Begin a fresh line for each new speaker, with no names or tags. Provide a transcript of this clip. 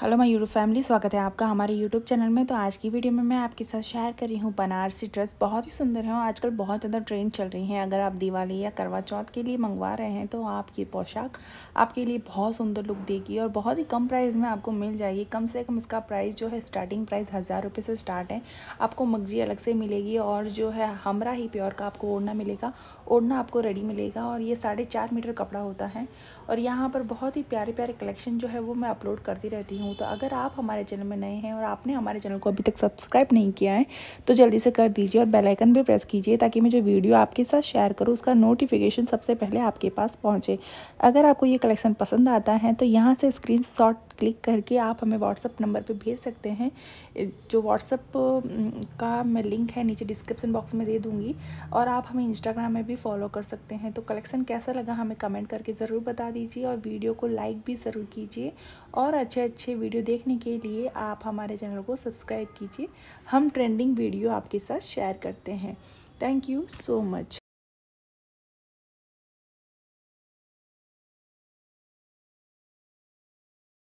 hello my YouTube family स्वागत है आपका हमारे यूट्यूब चैनल में तो आज की वीडियो में मैं आपके साथ शेयर कर रही हूँ बनारसी ड्रेस बहुत ही सुंदर है और आजकल बहुत ज़्यादा ट्रेंड चल रही है अगर आप दिवाली या करवा चौथ के लिए मंगवा रहे हैं तो आप ये पोशाक आपके लिए बहुत सुंदर लुक देगी और बहुत ही कम प्राइस में आपको मिल जाएगी कम से कम इसका प्राइस जो है स्टार्टिंग प्राइस हज़ार रुपये से स्टार्ट है आपको मगजी अलग से मिलेगी और जो है हमरा ही प्योर का आपको ओढ़ना मिलेगा ओढ़ना आपको रेडी मिलेगा और ये साढ़े मीटर कपड़ा होता है और यहाँ पर बहुत ही प्यारे प्यारे कलेक्शन जो है वो मैं अपलोड करती रहती हूँ हूँ तो अगर आप हमारे चैनल में नए हैं और आपने हमारे चैनल को अभी तक सब्सक्राइब नहीं किया है तो जल्दी से कर दीजिए और बेल आइकन भी प्रेस कीजिए ताकि मैं जो वीडियो आपके साथ शेयर करूँ उसका नोटिफिकेशन सबसे पहले आपके पास पहुँचे अगर आपको ये कलेक्शन पसंद आता है तो यहाँ से स्क्रीन क्लिक करके आप हमें व्हाट्सअप नंबर पे भेज सकते हैं जो व्हाट्सअप का मैं लिंक है नीचे डिस्क्रिप्सन बॉक्स में दे दूँगी और आप हमें इंस्टाग्राम में भी फॉलो कर सकते हैं तो कलेक्शन कैसा लगा हमें कमेंट करके ज़रूर बता दीजिए और वीडियो को लाइक भी ज़रूर कीजिए और अच्छे अच्छे वीडियो देखने के लिए आप हमारे चैनल को सब्सक्राइब कीजिए हम ट्रेंडिंग वीडियो आपके साथ शेयर करते हैं थैंक यू सो मच